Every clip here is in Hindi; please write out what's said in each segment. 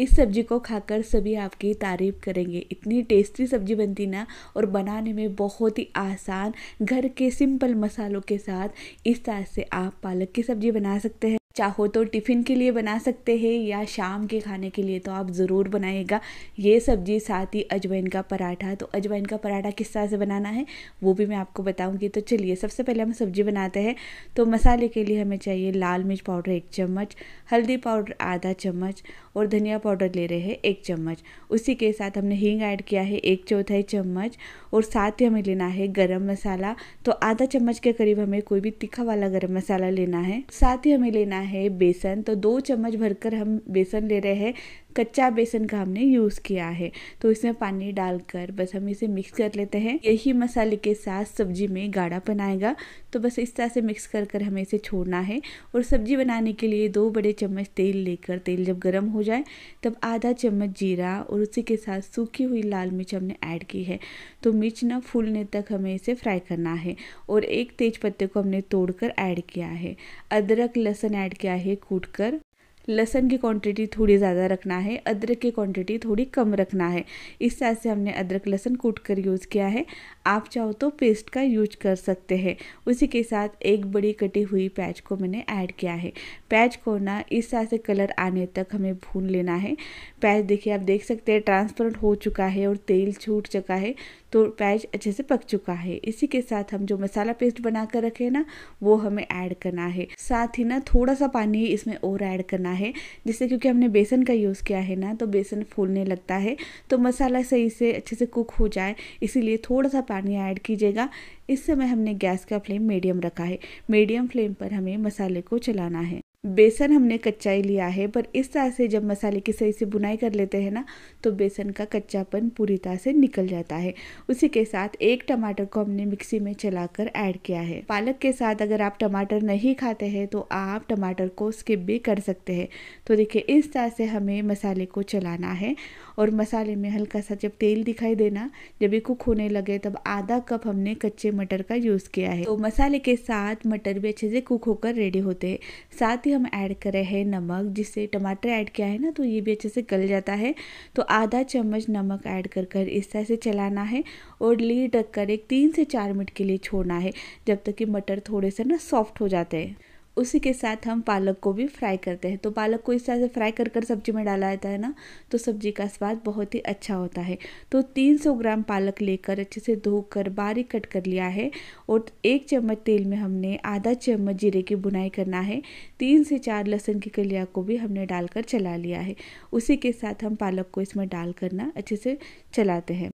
इस सब्ज़ी को खाकर सभी आपकी तारीफ़ करेंगे इतनी टेस्टी सब्ज़ी बनती ना और बनाने में बहुत ही आसान घर के सिंपल मसालों के साथ इस तरह से आप पालक की सब्ज़ी बना सकते हैं चाहो तो टिफ़िन के लिए बना सकते हैं या शाम के खाने के लिए तो आप ज़रूर बनाइएगा ये सब्जी साथ ही अजवाइन का पराठा तो अजवाइन का पराठा किस तरह से बनाना है वो भी मैं आपको बताऊंगी तो चलिए सबसे पहले हम सब्जी बनाते हैं तो मसाले के लिए हमें चाहिए लाल मिर्च पाउडर एक चम्मच हल्दी पाउडर आधा चम्मच और धनिया पाउडर ले रहे हैं एक चम्मच उसी के साथ हमने हींग ऐड किया है एक चौथाई चम्मच और साथ ही हमें लेना है गर्म मसाला तो आधा चम्मच के करीब हमें कोई भी तीखा वाला गर्म मसाला लेना है साथ ही हमें लेना है बेसन तो दो चम्मच भरकर हम बेसन ले रहे हैं कच्चा बेसन का हमने यूज़ किया है तो इसमें पानी डालकर बस हम इसे मिक्स कर लेते हैं यही मसाले के साथ सब्जी में गाढ़ा बनाएगा तो बस इस तरह से मिक्स कर कर हमें इसे छोड़ना है और सब्जी बनाने के लिए दो बड़े चम्मच तेल लेकर तेल जब गर्म हो जाए तब आधा चम्मच जीरा और उसी के साथ सूखी हुई लाल मिर्च हमने ऐड की है तो मिर्च ना फूलने तक हमें इसे फ्राई करना है और एक तेज को हमने तोड़ ऐड किया है अदरक लहसन ऐड किया है कूट कर लहसन की क्वांटिटी थोड़ी ज़्यादा रखना है अदरक की क्वांटिटी थोड़ी कम रखना है इस तरह से हमने अदरक लहसन कूट कर यूज़ किया है आप चाहो तो पेस्ट का यूज कर सकते हैं उसी के साथ एक बड़ी कटी हुई पैच को मैंने ऐड किया है पैच को ना इस तरह से कलर आने तक हमें भून लेना है पैच देखिए आप देख सकते हैं ट्रांसपेरेंट हो चुका है और तेल छूट चुका है तो पैच अच्छे से पक चुका है इसी के साथ हम जो मसाला पेस्ट बना कर रखे ना वो हमें ऐड करना है साथ ही ना थोड़ा सा पानी इसमें और ऐड करना है जिससे क्योंकि हमने बेसन का यूज़ किया है ना तो बेसन फूलने लगता है तो मसाला सही से अच्छे से कुक हो जाए इसीलिए थोड़ा सा पानी ऐड कीजिएगा इस समय हमने गैस का फ्लेम मीडियम रखा है मीडियम फ्लेम पर हमें मसाले को चलाना है बेसन हमने कच्चा ही लिया है पर इस तरह से जब मसाले की सही से बुनाई कर लेते हैं ना तो बेसन का कच्चापन पूरी तरह से निकल जाता है उसी के साथ एक टमाटर को हमने मिक्सी में चलाकर ऐड किया है पालक के साथ अगर आप टमाटर नहीं खाते हैं तो आप टमाटर को स्किप भी कर सकते हैं तो देखिए इस तरह से हमें मसाले को चलाना है और मसाले में हल्का सा जब तेल दिखाई देना जब ये कुक होने लगे तब आधा कप हमने कच्चे मटर का यूज़ किया है तो मसाले के साथ मटर भी अच्छे से कुक होकर रेडी होते हैं साथ ही भी हम ऐड कर रहे हैं नमक जिससे टमाटर ऐड किया है ना तो ये भी अच्छे से गल जाता है तो आधा चम्मच नमक ऐड कर कर इस तरह से चलाना है और लीड रख कर एक तीन से चार मिनट के लिए छोड़ना है जब तक कि मटर थोड़े से ना सॉफ्ट हो जाते हैं उसी के साथ हम पालक को भी फ्राई करते हैं तो पालक को इस तरह से फ्राई कर कर सब्जी में डाला जाता है ना तो सब्जी का स्वाद बहुत ही अच्छा होता है तो 300 ग्राम पालक लेकर अच्छे से धोकर बारीक कट कर लिया है और एक चम्मच तेल में हमने आधा चम्मच जीरे की बुनाई करना है तीन से चार लहसुन की कलिया को भी हमने डालकर चला लिया है उसी के साथ हम पालक को इसमें डाल करना अच्छे से चलाते हैं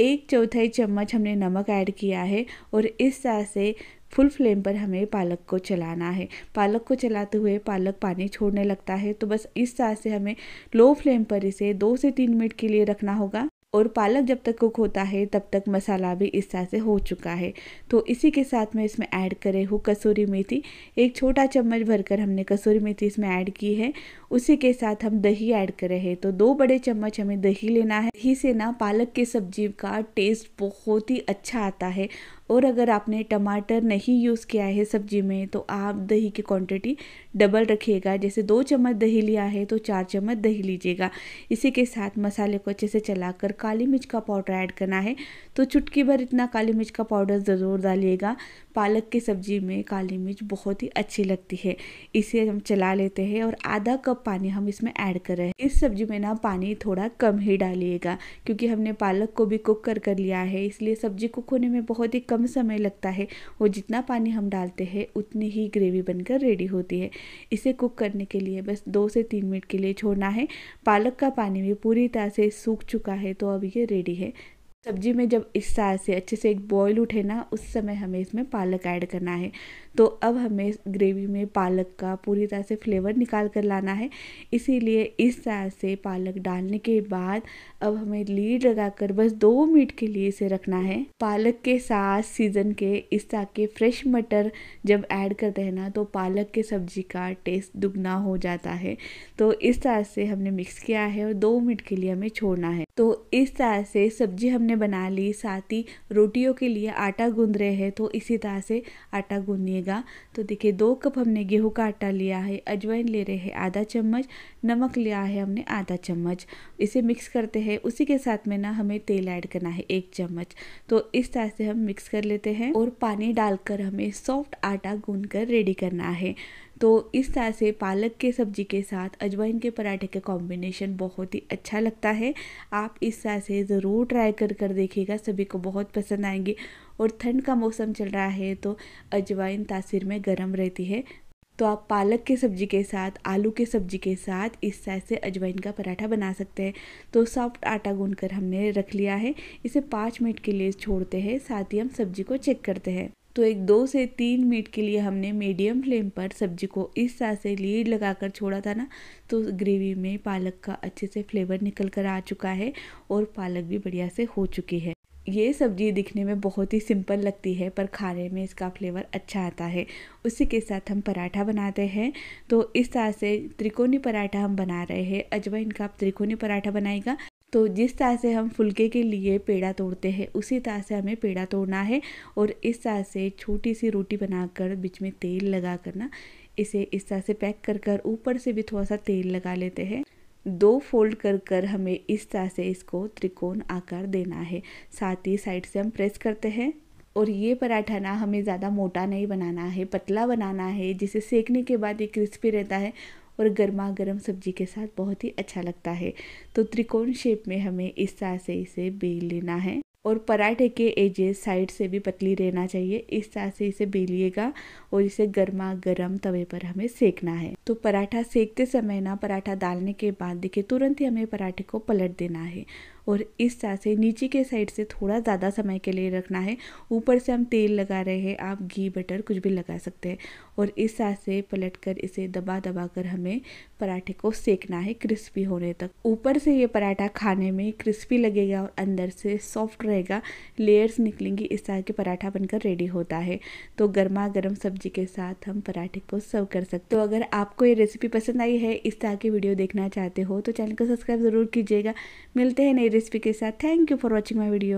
एक चौथाई चम्मच हमने नमक ऐड किया है और इस तरह से फुल फ्लेम पर हमें पालक को चलाना है पालक को चलाते हुए पालक पानी छोड़ने लगता है तो बस इस तरह से हमें लो फ्लेम पर इसे दो से तीन मिनट के लिए रखना होगा और पालक जब तक कुक होता है तब तक मसाला भी इस तरह से हो चुका है तो इसी के साथ मैं इसमें ऐड करे हूँ कसूरी मेथी एक छोटा चम्मच भरकर हमने कसूरी मेथी इसमें ऐड की है उसी के साथ हम दही ऐड कर रहे हैं तो दो बड़े चम्मच हमें दही लेना है दही से ना पालक की सब्जी का टेस्ट बहुत ही अच्छा आता है और अगर आपने टमाटर नहीं यूज़ किया है सब्जी में तो आप दही की क्वांटिटी डबल रखिएगा जैसे दो चम्मच दही लिया है तो चार चम्मच दही लीजिएगा इसी के साथ मसाले को अच्छे से चलाकर काली मिर्च का पाउडर ऐड करना है तो चुटकी भर इतना काली मिर्च का पाउडर ज़रूर डालिएगा पालक की सब्जी में काली मिर्च बहुत ही अच्छी लगती है इसे हम चला लेते हैं और आधा कप कप पानी हम इसमें ऐड कर रहे हैं इस सब्जी में ना पानी थोड़ा कम ही डालिएगा क्योंकि हमने पालक को भी कुक कर कर लिया है इसलिए सब्जी कुक होने में बहुत ही कम समय लगता है वो जितना पानी हम डालते हैं उतनी ही ग्रेवी बनकर रेडी होती है इसे कुक करने के लिए बस दो से तीन मिनट के लिए छोड़ना है पालक का पानी भी पूरी तरह से सूख चुका है तो अब ये रेडी है सब्जी में जब इस तरह से अच्छे से एक बॉईल उठे ना उस समय हमें इसमें पालक ऐड करना है तो अब हमें ग्रेवी में पालक का पूरी तरह से फ्लेवर निकाल कर लाना है इसीलिए इस तरह से पालक डालने के बाद अब हमें लीड लगाकर बस दो मिनट के लिए इसे रखना है पालक के साथ सीजन के इस तरह के फ्रेश मटर जब ऐड करते हैं ना तो पालक के सब्जी का टेस्ट दुगना हो जाता है तो इस तरह से हमने मिक्स किया है और दो मिनट के लिए हमें छोड़ना है तो इस तरह से सब्जी हमने बना ली साथ ही रोटियों के लिए आटा गूंद रहे हैं तो इसी तरह से आटा गूंदिएगा तो देखिए दो कप हमने गेहूँ का आटा लिया है अजवाइन ले रहे हैं आधा चम्मच नमक लिया है हमने आधा चम्मच इसे मिक्स करते हैं उसी के साथ में ना हमें तेल ऐड करना है एक चम्मच तो इस तरह से हम मिक्स कर लेते हैं और पानी डालकर हमें सॉफ्ट आटा गूंद कर रेडी करना है तो इस तरह से पालक के सब्जी के साथ अजवाइन के पराठे का कॉम्बिनेशन बहुत ही अच्छा लगता है आप इस तरह से ज़रूर ट्राई कर कर देखिएगा सभी को बहुत पसंद आएंगे और ठंड का मौसम चल रहा है तो अजवाइन तासीर में गर्म रहती है तो आप पालक के सब्जी के साथ आलू के सब्जी के साथ इस साइज से अजवाइन का पराठा बना सकते हैं तो सॉफ्ट आटा गूंद कर हमने रख लिया है इसे पाँच मिनट के लिए छोड़ते हैं साथ ही हम सब्जी को चेक करते हैं तो एक दो से तीन मिनट के लिए हमने मीडियम फ्लेम पर सब्जी को इस तरह से लीड लगाकर छोड़ा था ना तो ग्रेवी में पालक का अच्छे से फ्लेवर निकल कर आ चुका है और पालक भी बढ़िया से हो चुकी है ये सब्जी दिखने में बहुत ही सिंपल लगती है पर खाने में इसका फ्लेवर अच्छा आता है उसी के साथ हम पराठा बनाते हैं तो इस तरह से त्रिकोणी पराठा हम बना रहे हैं अजवाइन का आप त्रिकोणी पराठा बनाएगा तो जिस तरह से हम फुलके के लिए पेड़ा तोड़ते हैं उसी तरह से हमें पेड़ा तोड़ना है और इस तरह से छोटी सी रोटी बनाकर बीच में तेल लगा कर ना इसे इस तरह से पैक कर कर ऊपर से भी थोड़ा सा तेल लगा लेते हैं दो फोल्ड कर कर हमें इस तरह से इसको त्रिकोण आकार देना है साथ ही साइड से हम प्रेस करते हैं और ये पराठा ना हमें ज़्यादा मोटा नहीं बनाना है पतला बनाना है जिसे सेकने के बाद ये क्रिस्पी रहता है और गर्मा गर्म सब्जी के साथ बहुत ही अच्छा लगता है तो त्रिकोण शेप में हमें इस तरह से इसे बेल लेना है और पराठे के एजेस साइड से भी पतली रहना चाहिए इस तरह से इसे बेलिएगा और इसे गर्मा गर्म तवे पर हमें सेकना है तो पराठा सेकते समय ना पराठा डालने के बाद देखिए तुरंत ही हमें पराठे को पलट देना है और इस तरह से नीचे के साइड से थोड़ा ज़्यादा समय के लिए रखना है ऊपर से हम तेल लगा रहे हैं आप घी बटर कुछ भी लगा सकते हैं और इस चाय से पलट कर इसे दबा दबा कर हमें पराठे को सेकना है क्रिस्पी होने तक ऊपर से ये पराठा खाने में क्रिस्पी लगेगा और अंदर से सॉफ्ट रहेगा लेयर्स निकलेंगी इस तरह के पराठा बनकर रेडी होता है तो गर्मा गर्म सब्जी के साथ हम पराठे को सर्व कर सकते हो तो अगर आपको ये रेसिपी पसंद आई है इस तरह की वीडियो देखना चाहते हो तो चैनल को सब्सक्राइब ज़रूर कीजिएगा मिलते हैं नई रेसिपी के साथ thank you for watching my video